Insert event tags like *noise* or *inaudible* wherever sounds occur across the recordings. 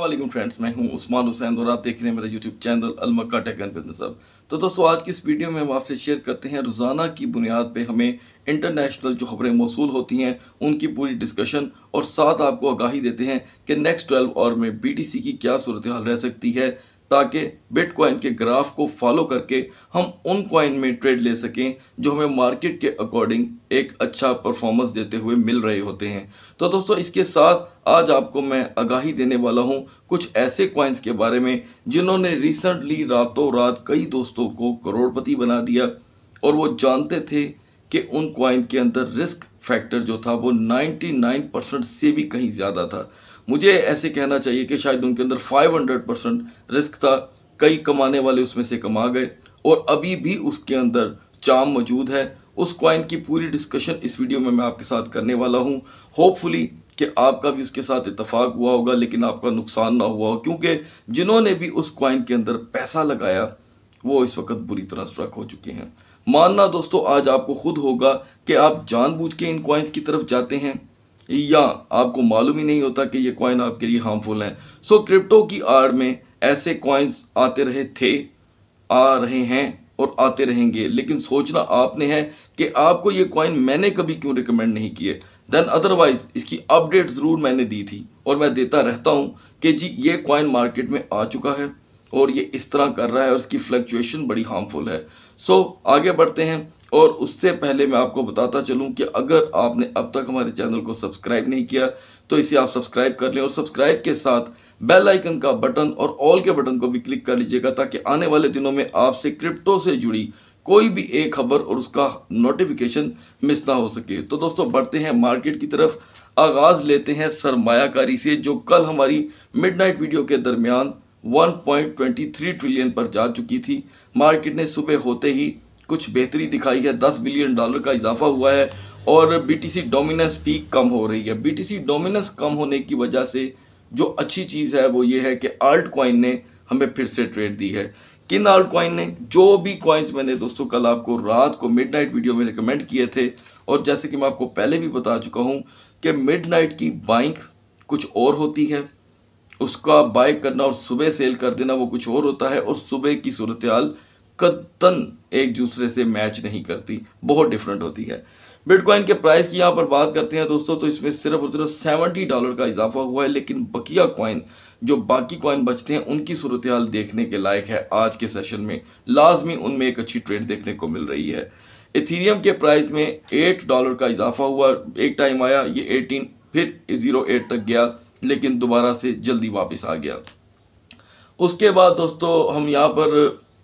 अल्लाह friends मैं हूं उस्मान हुसैन और आप देख रहे हैं मेरा यूट्यूब चैनल अलमक्का टेक एंड बिजनेस अब तो दोस्तों आज की इस वीडियो में हम आपसे शेयर करते हैं रोज़ाना की बुनियाद पे हमें इंटरनेशनल जो खबरें मौसू होती हैं उनकी पूरी डिस्कशन और साथ आपको आगाही देते हैं कि नेक्स्ट ट्वेल्व और में बी की क्या सूरत हाल रह सकती है ताकि बिटकॉइन के ग्राफ को फॉलो करके हम उन कॉइन में ट्रेड ले सकें जो हमें मार्केट के अकॉर्डिंग एक अच्छा परफॉर्मेंस देते हुए मिल रहे होते हैं तो दोस्तों इसके साथ आज आपको मैं आगाही देने वाला हूं कुछ ऐसे कॉइन्स के बारे में जिन्होंने रिसेंटली रातों रात कई दोस्तों को करोड़पति बना दिया और वो जानते थे कि उन कॉइन के अंदर रिस्क फैक्टर जो था वो नाइन्टी परसेंट से भी कहीं ज़्यादा था मुझे ऐसे कहना चाहिए कि शायद उनके अंदर 500 परसेंट रिस्क था कई कमाने वाले उसमें से कमा गए और अभी भी उसके अंदर चाम मौजूद है उस कॉइन की पूरी डिस्कशन इस वीडियो में मैं आपके साथ करने वाला हूँ होपफुली कि आपका भी उसके साथ इतफाक हुआ होगा लेकिन आपका नुकसान ना हुआ हो क्योंकि जिन्होंने भी उस क्वाइन के अंदर पैसा लगाया वो इस वक्त बुरी तरह स्ट्रक हो चुके हैं मानना दोस्तों आज आपको खुद होगा कि आप जानबूझ के इन क्वाइंस की तरफ जाते हैं या आपको मालूम ही नहीं होता कि ये कॉइन आपके लिए हार्मफुल हैं सो क्रिप्टो की आड़ में ऐसे कॉइन्स आते रहे थे आ रहे हैं और आते रहेंगे लेकिन सोचना आपने है कि आपको ये कॉइन मैंने कभी क्यों रिकमेंड नहीं किए देन अदरवाइज इसकी अपडेट ज़रूर मैंने दी थी और मैं देता रहता हूँ कि जी ये कॉइन मार्केट में आ चुका है और ये इस तरह कर रहा है और इसकी फ्लक्चुएशन बड़ी हार्मफुल है सो so, आगे बढ़ते हैं और उससे पहले मैं आपको बताता चलूं कि अगर आपने अब तक हमारे चैनल को सब्सक्राइब नहीं किया तो इसे आप सब्सक्राइब कर लें और सब्सक्राइब के साथ बेल आइकन का बटन और ऑल के बटन को भी क्लिक कर लीजिएगा ताकि आने वाले दिनों में आपसे क्रिप्टो से जुड़ी कोई भी एक खबर और उसका नोटिफिकेशन मिस ना हो सके तो दोस्तों बढ़ते हैं मार्केट की तरफ आगाज़ लेते हैं सरमायाकारी से जो कल हमारी मिडनाइट वीडियो के दरमियान 1.23 ट्रिलियन पर जा चुकी थी मार्केट ने सुबह होते ही कुछ बेहतरी दिखाई है दस बिलियन डॉलर का इजाफा हुआ है और बीटीसी डोमिनेंस भी कम हो रही है बीटीसी डोमिनेंस कम होने की वजह से जो अच्छी चीज़ है वो ये है कि आर्ट कॉइन ने हमें फिर से ट्रेड दी है किन आर्ट कॉइन ने जो भी कॉइन्स मैंने दोस्तों कल आपको रात को मिडनाइट वीडियो में रिकमेंड किए थे और जैसे कि मैं आपको पहले भी बता चुका हूँ कि मिडनाइट की बाइंग कुछ और होती है उसका बाइक करना और सुबह सेल कर देना वो कुछ और होता है और सुबह की सूरत कतन एक दूसरे से मैच नहीं करती बहुत डिफरेंट होती है बिटकॉइन के प्राइस की यहाँ पर बात करते हैं दोस्तों तो इसमें सिर्फ और सिर्फ सेवेंटी डॉलर का इजाफा हुआ है लेकिन बकिया कॉइन जो बाकी कॉइन बचते हैं उनकी सूरत हाल देखने के लायक है आज के सेशन में लाजमी उनमें एक अच्छी ट्रेड देखने को मिल रही है इथीरियम के प्राइस में एट डॉलर का इजाफा हुआ एक टाइम आया ये एटीन फिर ज़ीरो एट तक गया लेकिन दोबारा से जल्दी वापस आ गया उसके बाद दोस्तों हम यहाँ पर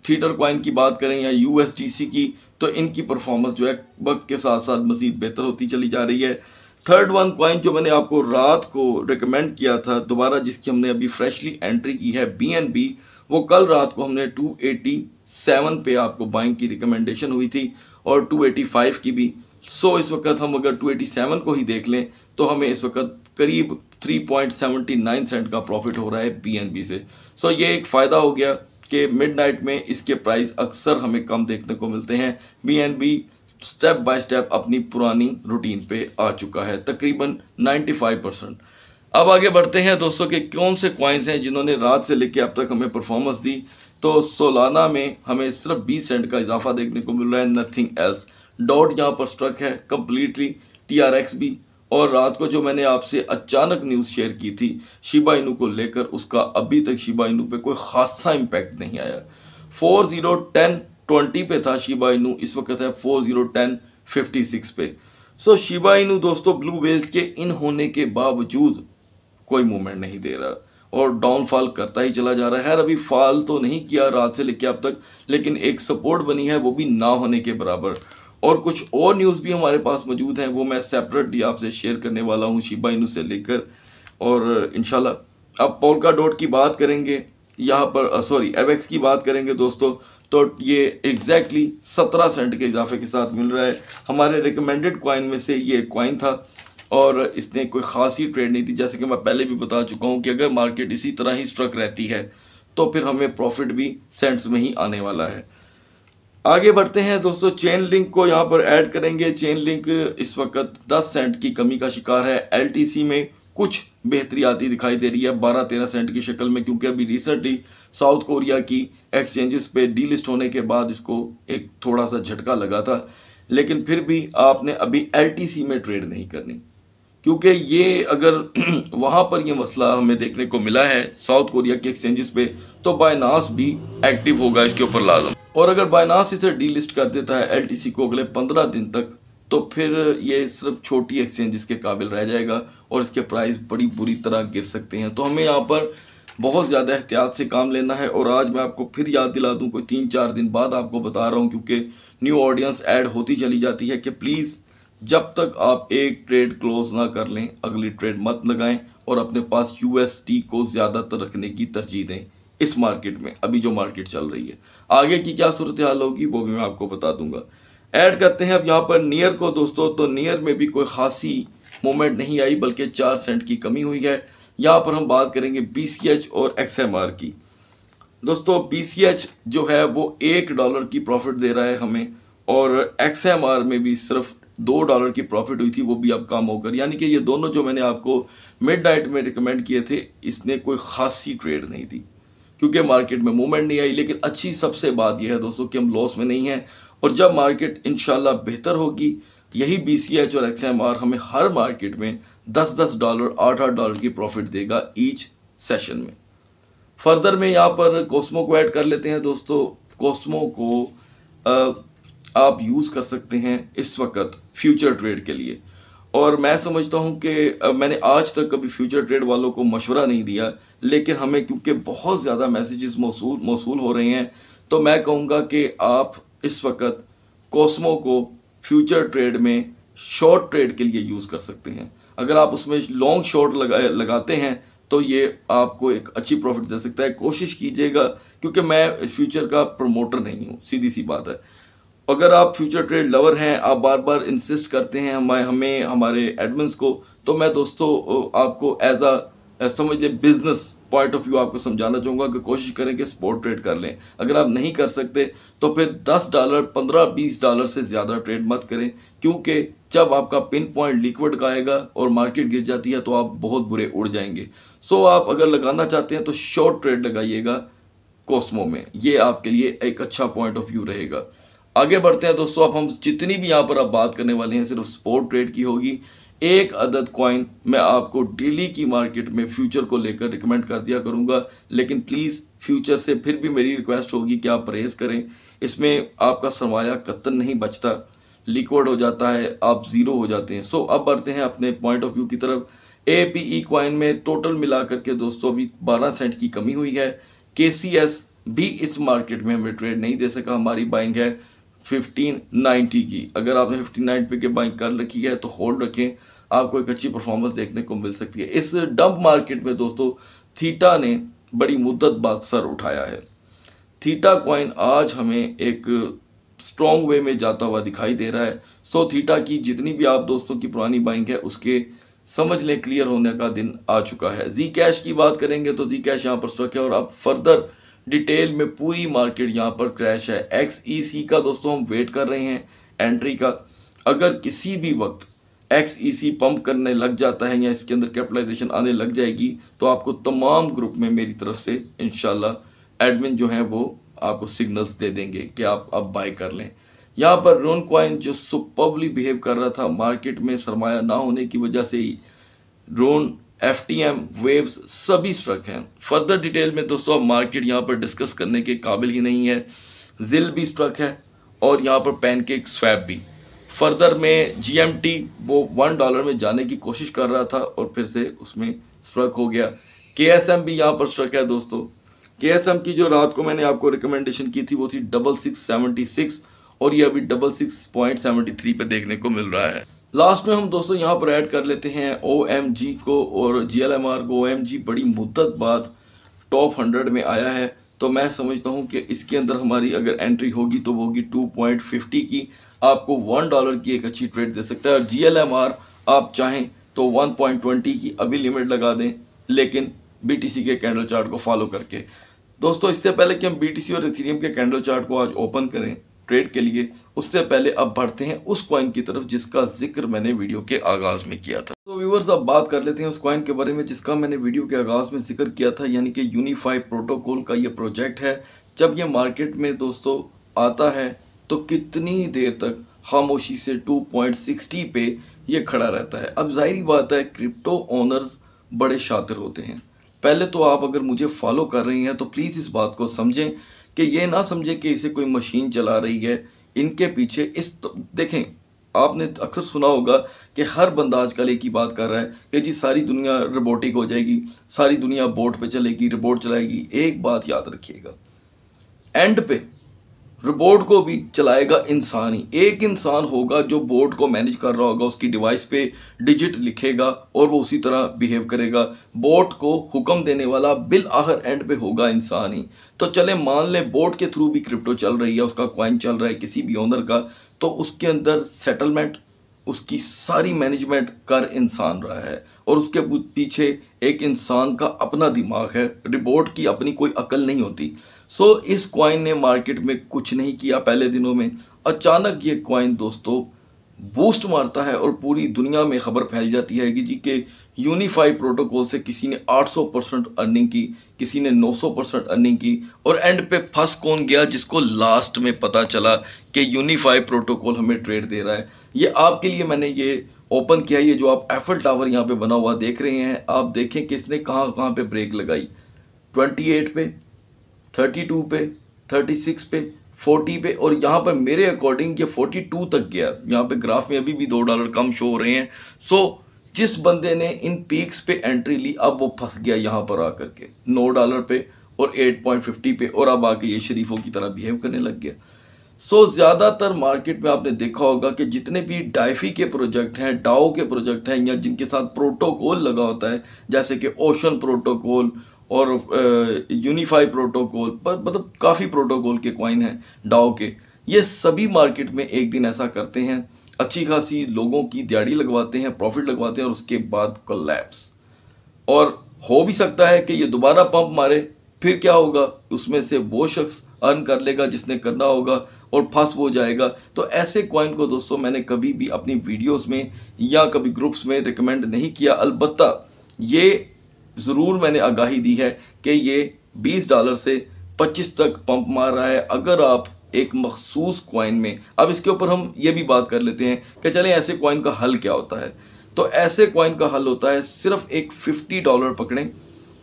थिएटर क्वाइन की बात करें या यू की तो इनकी परफॉर्मेंस जो है वक्त के साथ साथ मज़ीद बेहतर होती चली जा रही है थर्ड वन क्वाइन जो मैंने आपको रात को रिकमेंड किया था दोबारा जिसकी हमने अभी फ्रेशली एंट्री की है बी एन बी वो कल रात को हमने 287 पे आपको बाइंग की रिकमेंडेशन हुई थी और 285 की भी सो so, इस वक्त हम अगर 287 को ही देख लें तो हमें इस वक्त करीब 3.79 सेंट का प्रॉफिट हो रहा है बी से सो so, ये एक फ़ायदा हो गया के मिडनाइट में इसके प्राइस अक्सर हमें कम देखने को मिलते हैं B N B step by step अपनी पुरानी रूटीन पे आ चुका है तकरीबन 95 परसेंट अब आगे बढ़ते हैं दोस्तों के कौन से क्वाइंस हैं जिन्होंने रात से लेकर अब तक हमें परफॉर्मेंस दी तो सोलाना में हमें सिर्फ 20 सेंट का इजाफा देखने को मिल रहा है नथिंग एल्स डॉट यहाँ पर स्ट्रक है कम्प्लीटली टी आर एक्स भी और रात को जो मैंने आपसे अचानक न्यूज़ शेयर की थी शिबा इनू को लेकर उसका अभी तक शिबा इनू पे कोई खासा इम्पैक्ट नहीं आया फोर ज़ीरो टेन ट्वेंटी पे था शिबा इनू इस वक्त है four zero ten fifty six पे सो शिबा इनू दोस्तों ब्लू वेल्स के इन होने के बावजूद कोई मूवमेंट नहीं दे रहा और डाउनफॉल करता ही चला जा रहा है अभी फॉल तो नहीं किया रात से लेके अब तक लेकिन एक सपोर्ट बनी है वो भी ना होने के बराबर और कुछ और न्यूज़ भी हमारे पास मौजूद हैं वो मैं सेपरेटली आपसे शेयर करने वाला हूँ शिबा इनू से लेकर और इन अब पोलका डॉट की बात करेंगे यहाँ पर सॉरी एवेक्स की बात करेंगे दोस्तों तो ये एग्जैक्टली सत्रह सेंट के इजाफे के साथ मिल रहा है हमारे रिकमेंडेड कॉइन में से ये कॉइन था और इसने कोई ख़ास ही ट्रेड नहीं थी जैसे कि मैं पहले भी बता चुका हूँ कि अगर मार्केट इसी तरह ही स्ट्रक रहती है तो फिर हमें प्रॉफिट भी सेंट्स में ही आने वाला है आगे बढ़ते हैं दोस्तों चेन लिंक को यहाँ पर ऐड करेंगे चेन लिंक इस वक्त 10 सेंट की कमी का शिकार है एलटीसी में कुछ बेहतरी आती दिखाई दे रही है 12-13 सेंट की शक्ल में क्योंकि अभी रिसेंटली साउथ कोरिया की एक्सचेंजेस पे डीलिस्ट होने के बाद इसको एक थोड़ा सा झटका लगा था लेकिन फिर भी आपने अभी एल में ट्रेड नहीं करनी क्योंकि ये अगर *clears throat* वहाँ पर ये मसला हमें देखने को मिला है साउथ कोरिया के एक्सचेंजेस पे तो बायनास भी एक्टिव होगा इसके ऊपर लाजम और अगर बायनास इसे डीलिस्ट कर देता है एलटीसी को अगले पंद्रह दिन तक तो फिर ये सिर्फ छोटी एक्सचेंजेस के काबिल रह जाएगा और इसके प्राइस बड़ी बुरी तरह गिर सकते हैं तो हमें यहाँ पर बहुत ज़्यादा एहतियात से काम लेना है और आज मैं आपको फिर याद दिला दूँ कोई तीन चार दिन बाद आपको बता रहा हूँ क्योंकि न्यू ऑडियंस ऐड होती चली जाती है कि प्लीज़ जब तक आप एक ट्रेड क्लोज ना कर लें अगली ट्रेड मत लगाएं और अपने पास यू को ज़्यादातर रखने की तरजीह दें इस मार्केट में अभी जो मार्केट चल रही है आगे की क्या सूरत हाल होगी वो भी मैं आपको बता दूंगा ऐड करते हैं अब यहाँ पर नियर को दोस्तों तो नियर में भी कोई खासी मूवमेंट नहीं आई बल्कि चार सेंट की कमी हुई है यहाँ पर हम बात करेंगे बी और एक्स की दोस्तों बी जो है वो एक डॉलर की प्रॉफिट दे रहा है हमें और एक्स में भी सिर्फ दो डॉलर की प्रॉफिट हुई थी वो भी अब कम होकर यानी कि ये दोनों जो मैंने आपको मिड डाइट में रिकमेंड किए थे इसने कोई खासी ट्रेड नहीं थी क्योंकि मार्केट में मूवमेंट नहीं आई लेकिन अच्छी सबसे बात यह है दोस्तों कि हम लॉस में नहीं हैं और जब मार्केट इन बेहतर होगी यही बी सी एच और एक्स एम आर हमें हर मार्केट में दस दस डॉलर आठ आठ डॉलर की प्रॉफिट देगा ईच सेशन में फर्दर में यहाँ पर कॉस्मो को ऐड कर लेते हैं दोस्तों कोस्मो को आ, आप यूज़ कर सकते हैं इस वक्त फ्यूचर ट्रेड के लिए और मैं समझता हूं कि मैंने आज तक कभी फ्यूचर ट्रेड वालों को मशवरा नहीं दिया लेकिन हमें क्योंकि बहुत ज़्यादा मैसेजेस मौसू मौसूल हो रहे हैं तो मैं कहूँगा कि आप इस वक्त कॉस्मो को फ्यूचर ट्रेड में शॉर्ट ट्रेड के लिए यूज़ कर सकते हैं अगर आप उसमें लॉन्ग शॉर्ट लगा लगाते हैं तो ये आपको एक अच्छी प्रॉफिट दे सकता है कोशिश कीजिएगा क्योंकि मैं फ्यूचर का प्रमोटर नहीं हूँ सीधी सी बात है अगर आप फ्यूचर ट्रेड लवर हैं आप बार बार इंसिस्ट करते हैं हमें हमें हमारे एडमिन्स को तो मैं दोस्तों आपको एज आ समझ लें बिजनेस पॉइंट ऑफ व्यू आपको समझाना चाहूँगा कि कोशिश करें कि स्पॉट ट्रेड कर लें अगर आप नहीं कर सकते तो फिर 10 डॉलर 15 20 डॉलर से ज़्यादा ट्रेड मत करें क्योंकि जब आपका पिन पॉइंट लिक्विड का आएगा और मार्केट गिर जाती है तो आप बहुत बुरे उड़ जाएंगे सो आप अगर लगाना चाहते हैं तो शॉर्ट ट्रेड लगाइएगा कॉस्मो में ये आपके लिए एक अच्छा पॉइंट ऑफ व्यू रहेगा आगे बढ़ते हैं दोस्तों अब हम जितनी भी यहाँ पर आप बात करने वाले हैं सिर्फ स्पोर्ट ट्रेड की होगी एक अदद कॉइन मैं आपको डेली की मार्केट में फ्यूचर को लेकर रिकमेंड कर दिया करूँगा लेकिन प्लीज़ फ्यूचर से फिर भी मेरी रिक्वेस्ट होगी कि आप परहेज़ करें इसमें आपका सरमाया कत्तन नहीं बचता लिक्विड हो जाता है आप ज़ीरो हो जाते हैं सो so, अब बढ़ते हैं अपने पॉइंट ऑफ व्यू की तरफ ए पी ई क्वाइन में टोटल मिला करके दोस्तों अभी 12 सेंट की कमी हुई है के सी एस भी इस मार्केट में हमें ट्रेड नहीं दे सका हमारी बाइंग है 1590 की अगर आपने 1590 के बाइंग कर रखी है तो होल्ड रखें आपको एक अच्छी परफॉर्मेंस देखने को मिल सकती है इस डंप मार्केट में दोस्तों थीटा ने बड़ी मुद्दत बाद सर उठाया है थीटा कॉइन आज हमें एक स्ट्रॉन्ग वे में जाता हुआ दिखाई दे रहा है सो थीटा की जितनी भी आप दोस्तों की पुरानी बाइंग है उसके समझ लें क्लियर होने का दिन आ चुका है जी कैश की बात करेंगे तो जी कैश यहाँ पर स्ट्रक है और आप फर्दर डिटेल में पूरी मार्केट यहाँ पर क्रैश है एक्स ई सी का दोस्तों हम वेट कर रहे हैं एंट्री का अगर किसी भी वक्त एक्स ई सी पंप करने लग जाता है या इसके अंदर कैपिटलाइजेशन आने लग जाएगी तो आपको तमाम ग्रुप में मेरी तरफ से इन एडमिन जो है वो आपको सिग्नल्स दे देंगे कि आप अब बाय कर लें यहाँ पर रोन क्वाइन जो सुपरबली बिहेव कर रहा था मार्केट में सरमाया ना होने की वजह से ही रोन एफ टी एम वेव्स सभी स्ट्रक हैं फर्दर डिटेल में दोस्तों अब मार्केट यहाँ पर डिस्कस करने के काबिल ही नहीं है जिल भी स्ट्रक है और यहाँ पर पैनकेक स्वैप भी फर्दर में टी वो वन डॉलर में जाने की कोशिश कर रहा था और फिर से उसमें स्ट्रक हो गया एम भी यहाँ पर स्ट्रक है दोस्तों एम की जो रात को मैंने आपको रिकमेंडेशन की थी वो थी डबल सिक्स सेवेंटी सिक्स और ये अभी double six point seventy three पर देखने को मिल रहा है लास्ट में हम दोस्तों यहाँ पर ऐड कर लेते हैं ओ को और जी एल को ओ बड़ी मुद्दत बाद टॉप हंड्रेड में आया है तो मैं समझता हूँ कि इसके अंदर हमारी अगर एंट्री होगी तो वो होगी 2.50 की आपको वन डॉलर की एक अच्छी ट्रेड दे सकता है और जी आप चाहें तो 1.20 की अभी लिमिट लगा दें लेकिन बी के कैंडल चार्ट को फॉलो करके दोस्तों इससे पहले कि हम बी और इथीरियम के कैंडल चार्ट को आज ओपन करें ट्रेड के लिए उससे पहले अब बढ़ते हैं उस कॉइन की तरफ जिसका जिक्र मैंने वीडियो के आगाज में किया था तो व्यूवर्स अब बात कर लेते हैं उस कॉइन के बारे में जिसका मैंने वीडियो के आगाज में जिक्र किया था यानी कि यूनिफाई प्रोटोकॉल का ये प्रोजेक्ट है जब ये मार्केट में दोस्तों आता है तो कितनी देर तक खामोशी से 2.60 पे ये खड़ा रहता है अब जाहिर बात है क्रिप्टो ओनर्स बड़े शातिर होते हैं पहले तो आप अगर मुझे फॉलो कर रही हैं तो प्लीज़ इस बात को समझें कि ये ना समझे कि इसे कोई मशीन चला रही है इनके पीछे इस तो, देखें आपने अक्सर सुना होगा कि हर बंदा आजकल एक ही बात कर रहा है कि जी सारी दुनिया रोबोटिक हो जाएगी सारी दुनिया बोट पे चलेगी रोबोट चलाएगी एक बात याद रखिएगा एंड पे रोबोट को भी चलाएगा इंसान ही एक इंसान होगा जो बोर्ड को मैनेज कर रहा होगा उसकी डिवाइस पे डिजिट लिखेगा और वो उसी तरह बिहेव करेगा बोर्ड को हुक्म देने वाला बिल आहर एंड पे होगा इंसान ही तो चले मान लें बोर्ड के थ्रू भी क्रिप्टो चल रही है उसका क्वाइन चल रहा है किसी भी ओनर का तो उसके अंदर सेटलमेंट उसकी सारी मैनेजमेंट कर इंसान रहा है और उसके पीछे एक इंसान का अपना दिमाग है रिपोर्ट की अपनी कोई अकल नहीं होती सो so, इस क्वाइन ने मार्केट में कुछ नहीं किया पहले दिनों में अचानक ये क्वाइन दोस्तों बूस्ट मारता है और पूरी दुनिया में खबर फैल जाती है कि जी के यूनिफाई प्रोटोकॉल से किसी ने 800 परसेंट अर्निंग की किसी ने 900 परसेंट अर्निंग की और एंड पे फंस कौन गया जिसको लास्ट में पता चला कि यूनिफाई प्रोटोकॉल हमें ट्रेड दे रहा है ये आपके लिए मैंने ये ओपन किया ये जो आप एफल टावर यहाँ पे बना हुआ देख रहे हैं आप देखें किसने कहाँ कहाँ पे ब्रेक लगाई 28 पे 32 पे 36 पे 40 पे और यहाँ पर मेरे अकॉर्डिंग ये 42 तक गया यहाँ पे ग्राफ में अभी भी दो डॉलर कम शो हो रहे हैं सो so, जिस बंदे ने इन पीक्स पे एंट्री ली अब वो फंस गया यहाँ पर आ के नौ डॉलर पे और 8.50 पे और अब आके ये शरीफों की तरह बिहेव करने लग गया सो so, ज़्यादातर मार्केट में आपने देखा होगा कि जितने भी डाइफी के प्रोजेक्ट हैं डाओ के प्रोजेक्ट हैं या जिनके साथ प्रोटोकॉल लगा होता है जैसे कि ओशन प्रोटोकॉल और यूनिफाई प्रोटोकॉल पर मतलब काफ़ी प्रोटोकॉल के कॉइन हैं डाओ के ये सभी मार्केट में एक दिन ऐसा करते हैं अच्छी खासी लोगों की दिहाड़ी लगवाते हैं प्रॉफिट लगवाते हैं और उसके बाद कोलैप्स और हो भी सकता है कि ये दोबारा पंप मारे फिर क्या होगा उसमें से वो शख्स अर्न कर लेगा जिसने करना होगा और फंस हो जाएगा तो ऐसे कॉइन को दोस्तों मैंने कभी भी अपनी वीडियोस में या कभी ग्रुप्स में रिकमेंड नहीं किया अलबत् ये ज़रूर मैंने आगाही दी है कि ये 20 डॉलर से 25 तक पंप मार रहा है अगर आप एक मखसूस कॉइन में अब इसके ऊपर हम ये भी बात कर लेते हैं कि चलें ऐसे कॉइन का हल क्या होता है तो ऐसे कॉइन का हल होता है सिर्फ एक फिफ्टी डॉलर पकड़ें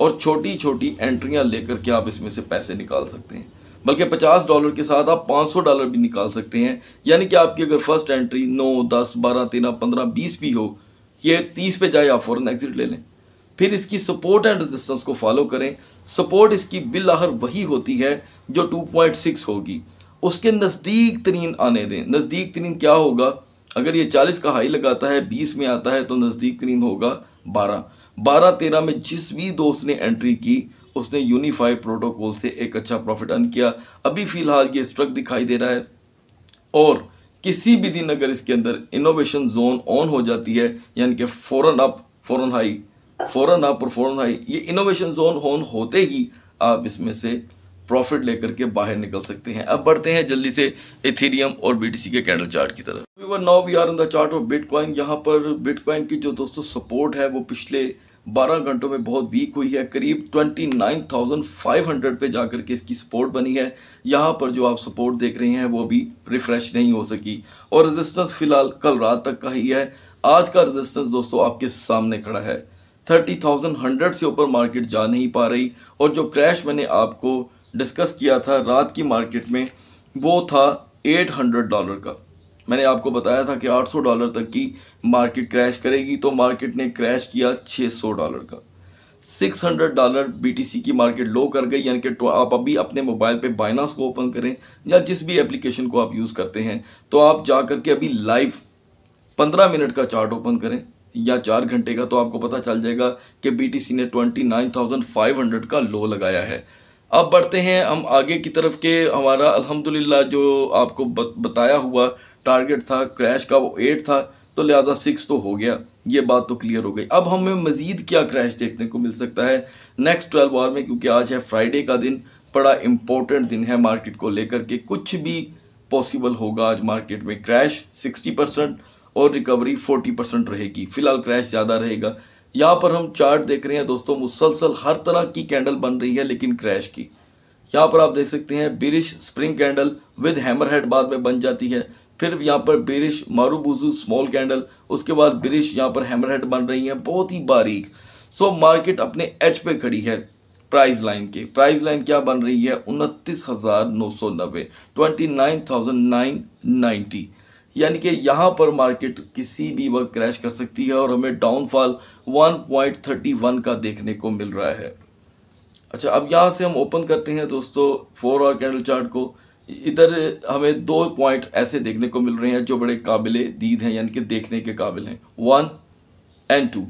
और छोटी छोटी एंट्रियां लेकर के आप इसमें से पैसे निकाल सकते हैं बल्कि 50 डॉलर के साथ आप 500 डॉलर भी निकाल सकते हैं यानी कि आपकी अगर फर्स्ट एंट्री 9, 10, 12, 13, 15, 20 भी हो ये 30 पे जाए आप फ़ौरन एग्ज़िट ले लें फिर इसकी सपोर्ट एंड रेजिस्टेंस को फॉलो करें सपोर्ट इसकी बिल आखिर वही होती है जो 2.6 होगी उसके नज़दीक तरीन आने दें नज़दीक तरीन क्या होगा अगर ये चालीस का हाई लगाता है बीस में आता है तो नज़दीक तरीन होगा बारह बारह तेरह में जिस भी दोस्त ने एंट्री की उसने यूनिफाई प्रोटोकॉल से एक अच्छा प्रॉफिट अर्न किया अभी फ़िलहाल ये स्ट्रक दिखाई दे रहा है और किसी भी दिन अगर इसके अंदर इनोवेशन जोन ऑन हो जाती है यानी कि फ़ौरन अप फ़ौरन हाई फ़ौरन अप और फ़ौरन हाई ये इनोवेशन जोन ऑन होते ही आप इसमें से प्रॉफिट लेकर के बाहर निकल सकते हैं अब बढ़ते हैं जल्दी से इथेरियम और बीटीसी के कैंडल चार्ट की तरफ now we are on the chart of Bitcoin यहाँ पर बिटकॉइन की जो दोस्तों सपोर्ट है वो पिछले 12 घंटों में बहुत वीक हुई है करीब 29,500 पे जाकर के इसकी सपोर्ट बनी है यहाँ पर जो आप सपोर्ट देख रहे हैं वो अभी रिफ्रेश नहीं हो सकी और रेजिस्टेंस फिलहाल कल रात तक का ही है आज का रेजिस्टेंस दोस्तों आपके सामने खड़ा है थर्टी थाउजेंड हंड्रेड से ऊपर मार्केट जा नहीं पा रही और जो क्रैश मैंने आपको डिस्कस किया था रात की मार्केट में वो था 800 डॉलर का मैंने आपको बताया था कि 800 डॉलर तक की मार्केट क्रैश करेगी तो मार्केट ने क्रैश किया 600 डॉलर का 600 डॉलर बीटीसी की मार्केट लो कर गई यानी कि तो आप अभी अपने मोबाइल पे बाइनास को ओपन करें या जिस भी एप्लीकेशन को आप यूज़ करते हैं तो आप जा कर के अभी लाइव 15 मिनट का चार्ट ओपन करें या चार घंटे का तो आपको पता चल जाएगा कि बी ने ट्वेंटी का लो लगाया है अब बढ़ते हैं हम आगे की तरफ के हमारा अल्हम्दुलिल्लाह जो आपको बताया हुआ टारगेट था क्रैश का वो एट था तो लिहाजा सिक्स तो हो गया ये बात तो क्लियर हो गई अब हमें मज़ीद क्या क्रैश देखने को मिल सकता है नेक्स्ट ट्वेल्व आवर में क्योंकि आज है फ्राइडे का दिन बड़ा इंपॉर्टेंट दिन है मार्केट को लेकर के कुछ भी पॉसिबल होगा आज मार्केट में क्रैश सिक्सटी परसेंट और रिकवरी फोर्टी परसेंट रहेगी फ़िलहाल क्रैश ज़्यादा रहेगा यहाँ पर हम चार्ट देख रहे हैं दोस्तों मुसलसल हर तरह की कैंडल बन रही है लेकिन क्रैश की यहाँ पर आप देख सकते हैं bearish spring candle with hammer head बाद में बन जाती है फिर यहाँ पर बिरिश मारूबूजू स्मॉल कैंडल उसके बाद बिरिश यहाँ पर हैमर हेड बन रही है बहुत ही बारीक सो मार्केट अपने एच पे खड़ी है प्राइस लाइन के प्राइस लाइन क्या बन रही है उनतीस हज़ार नौ सौ नब्बे twenty nine thousand nine ninety यानी कि यहाँ पर मार्केट किसी भी वक्त क्रैश कर सकती है और हमें डाउनफॉल 1.31 का देखने को मिल रहा है अच्छा अब यहाँ से हम ओपन करते हैं दोस्तों फोर आवर कैंडल चार्ट को इधर हमें दो पॉइंट ऐसे देखने को मिल रहे हैं जो बड़े काबिल दीद हैं यानी कि देखने के काबिल हैं वन एंड टू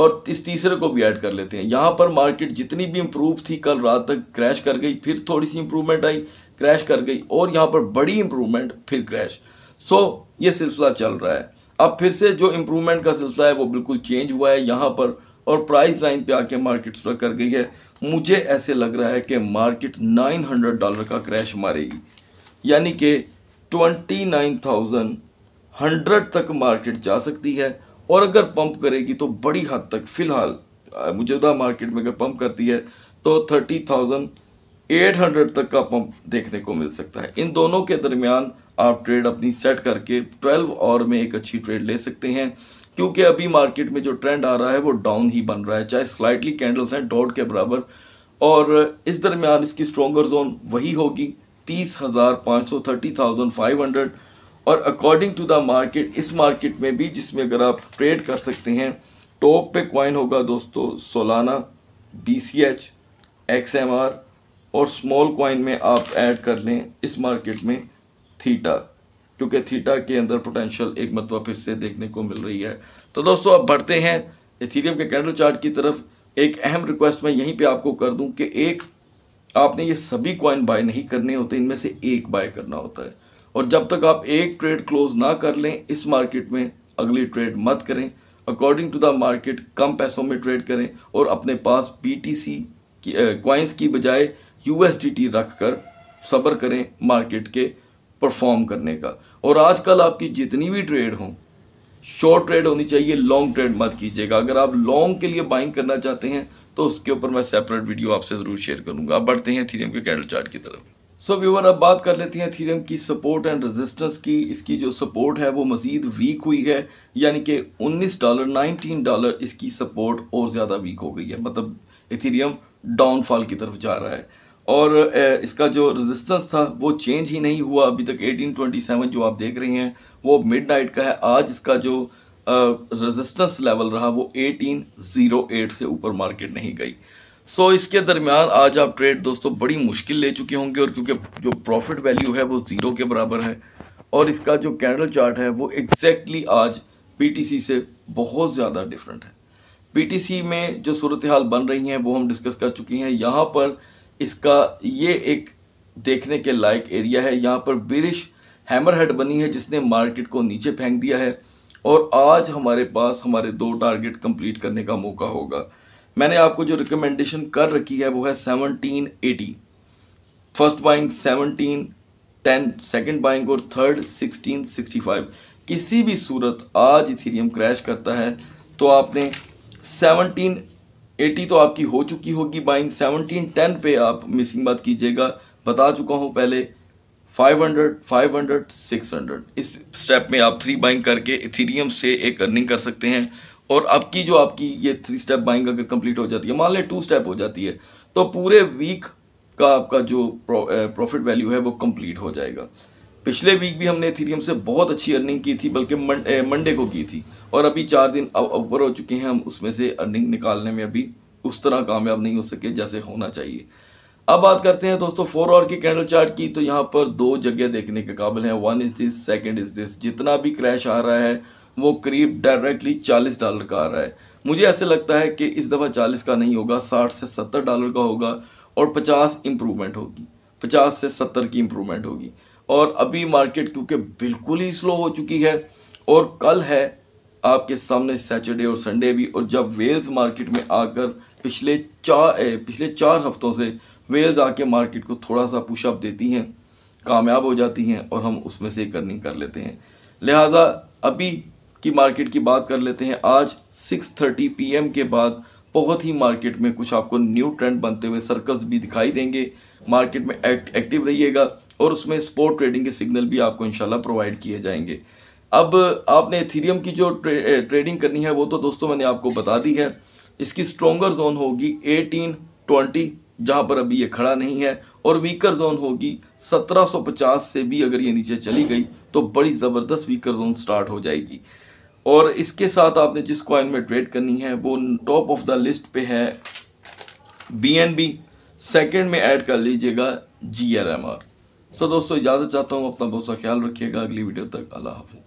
और इस तीसरे को भी ऐड कर लेते हैं यहाँ पर मार्केट जितनी भी इम्प्रूव थी कल रात तक क्रैश कर गई फिर थोड़ी सी इम्प्रूवमेंट आई क्रैश कर गई और यहाँ पर बड़ी इम्प्रूवमेंट फिर क्रैश सो so, ये सिलसिला चल रहा है अब फिर से जो इम्प्रूवमेंट का सिलसिला है वो बिल्कुल चेंज हुआ है यहाँ पर और प्राइस लाइन पे आके मार्केट स्ट्रक कर गई है मुझे ऐसे लग रहा है कि मार्केट 900 डॉलर का क्रैश मारेगी यानी कि 29,100 तक मार्केट जा सकती है और अगर पंप करेगी तो बड़ी हद तक फ़िलहाल मौजूदा मार्केट में अगर पंप करती है तो 30,800 तक का पंप देखने को मिल सकता है इन दोनों के दरमियान आप ट्रेड अपनी सेट करके ट्वेल्व और में एक अच्छी ट्रेड ले सकते हैं क्योंकि अभी मार्केट में जो ट्रेंड आ रहा है वो डाउन ही बन रहा है चाहे स्लाइटली कैंडल्स हैं डॉट के बराबर और इस दरमियान इसकी स्ट्रोंगर जोन वही होगी तीस हज़ार पाँच सौ थर्टी थाउजेंड फाइव हंड्रेड और अकॉर्डिंग टू द मार्केट इस मार्केट में भी जिसमें अगर आप ट्रेड कर सकते हैं टॉप पे क्वाइन होगा दोस्तों सोलाना बी सी एच एक्स एम आर और स्मॉल क्वाइन में आप ऐड कर लें इस मार्केट में थीटा क्योंकि थीटा के अंदर पोटेंशियल एक मतवा फिर से देखने को मिल रही है तो दोस्तों अब बढ़ते हैं इथीरियम के कैंडल चार्ट की तरफ एक अहम रिक्वेस्ट मैं यहीं पे आपको कर दूं कि एक आपने ये सभी कॉइन बाय नहीं करने होते इनमें से एक बाय करना होता है और जब तक आप एक ट्रेड क्लोज ना कर लें इस मार्केट में अगली ट्रेड मत करें अकॉर्डिंग टू द मार्केट कम पैसों में ट्रेड करें और अपने पास बी टी सी की की बजाय यू एस डी टी रख कर सब्र करें मार्केट के परफॉर्म करने का और आजकल आपकी जितनी भी ट्रेड हो शॉर्ट ट्रेड होनी चाहिए लॉन्ग ट्रेड मत कीजिएगा अगर आप लॉन्ग के लिए बाइंग करना चाहते हैं तो उसके ऊपर मैं सेपरेट वीडियो आपसे ज़रूर शेयर करूंगा आप बढ़ते हैं थीरियम के कैंडल चार्ट की तरफ सो व्यूवर अब बात कर लेते हैं थीरियम की सपोर्ट एंड रेजिस्टेंस की इसकी जो सपोर्ट है वो मज़ीद वीक हुई है यानी कि 19 डॉलर 19 डॉलर इसकी सपोर्ट और ज़्यादा वीक हो गई है मतलब इथीरियम डाउनफॉल की तरफ जा रहा है और इसका जो रेजिस्टेंस था वो चेंज ही नहीं हुआ अभी तक 1827 जो आप देख रहे हैं वो मिडनाइट का है आज इसका जो रेजिस्टेंस लेवल रहा वो 1808 से ऊपर मार्केट नहीं गई सो so, इसके दरमियान आज आप ट्रेड दोस्तों बड़ी मुश्किल ले चुके होंगे और क्योंकि जो प्रॉफिट वैल्यू है वो ज़ीरो के बराबर है और इसका जो कैंडल चार्ट है वो एग्जैक्टली exactly आज पी से बहुत ज़्यादा डिफरेंट है पी में जो सूरत हाल बन रही हैं वो हम डिस्कस कर चुके हैं यहाँ पर इसका ये एक देखने के लायक एरिया है यहाँ पर बिरिश हैमर हेड बनी है जिसने मार्केट को नीचे फेंक दिया है और आज हमारे पास हमारे दो टारगेट कंप्लीट करने का मौका होगा मैंने आपको जो रिकमेंडेशन कर रखी है वो है seventeen eighty first buying seventeen ten second buying और थर्ड सिक्सटीन सिक्सटी फाइव किसी भी सूरत आज इथीरियम क्रैश करता है तो आपने सेवनटीन एटी तो आपकी हो चुकी होगी बाइंग सेवनटीन टेन पे आप मिसिंग बात कीजिएगा बता चुका हूँ पहले 500, 500, 600 इस स्टेप में आप थ्री बाइंग करके इथीरियम से एक अर्निंग कर सकते हैं और आपकी जो आपकी ये थ्री स्टेप बाइंग अगर कंप्लीट हो जाती है मान लें टू स्टेप हो जाती है तो पूरे वीक का आपका जो प्रॉफिट वैल्यू eh, है वो कंप्लीट हो जाएगा पिछले वीक भी हमने इथीरियम से बहुत अच्छी अर्निंग की थी बल्कि मंडे को की थी और अभी चार दिन अब ऊपर हो चुके हैं हम उसमें से अर्निंग निकालने में अभी उस तरह कामयाब नहीं हो सके जैसे होना चाहिए अब बात करते हैं दोस्तों फोर आवर की कैंडल चार्ट की तो यहाँ पर दो जगह देखने के काबिल है one is this second is this जितना भी क्रैश आ रहा है वो करीब डायरेक्टली चालीस डॉलर का आ रहा है मुझे ऐसे लगता है कि इस दफ़ा चालीस का नहीं होगा साठ से सत्तर डॉलर का होगा और पचास इम्प्रूवमेंट होगी पचास से सत्तर की इम्प्रूवमेंट होगी और अभी मार्केट क्योंकि बिल्कुल ही स्लो हो चुकी है और कल है आपके सामने सैटरडे और संडे भी और जब वेल्स मार्केट में आकर पिछले चार पिछले चार हफ्तों से वेल्स आके मार्केट को थोड़ा सा पुशअप देती हैं कामयाब हो जाती हैं और हम उसमें से एक अर्निंग कर लेते हैं लिहाजा अभी की मार्केट की बात कर लेते हैं आज 6:30 एम के बाद बहुत ही मार्केट में कुछ आपको न्यू ट्रेंड बनते हुए सर्कल्स भी दिखाई देंगे मार्केट में एक्टिव रहिएगा और उसमें स्पोर्ट ट्रेडिंग के सिग्नल भी आपको इनशाला प्रोवाइड किए जाएंगे अब आपने थीरियम की जो ट्रे, ट्रेडिंग eh, करनी है वो तो दोस्तों मैंने आपको बता दी है इसकी स्ट्रोंगर जोन होगी एटीन ट्वेंटी जहाँ पर अभी ये खड़ा नहीं है और वीकर जोन होगी 1750 से भी अगर ये नीचे चली गई तो बड़ी ज़बरदस्त वीकर जोन स्टार्ट हो जाएगी और इसके साथ आपने जिस कॉइन में ट्रेड करनी है वो टॉप ऑफ द लिस्ट पे है बी एन बी सेकेंड में ऐड कर लीजिएगा G L M R so दोस्तों इजाज़त चाहता हूँ अपना बहुत सा ख्याल रखिएगा अगली वीडियो तक अल्लाह हाफ़